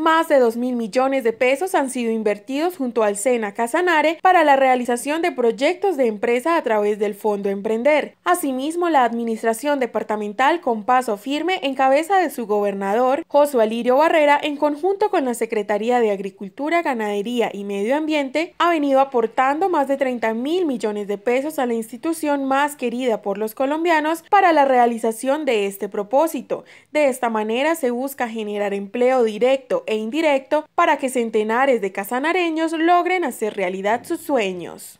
más de 2.000 mil millones de pesos han sido invertidos junto al SENA Casanare para la realización de proyectos de empresa a través del Fondo Emprender. Asimismo, la Administración Departamental, con paso firme en cabeza de su gobernador, Josué Alirio Barrera, en conjunto con la Secretaría de Agricultura, Ganadería y Medio Ambiente, ha venido aportando más de 30.000 millones de pesos a la institución más querida por los colombianos para la realización de este propósito. De esta manera se busca generar empleo directo e indirecto para que centenares de casanareños logren hacer realidad sus sueños.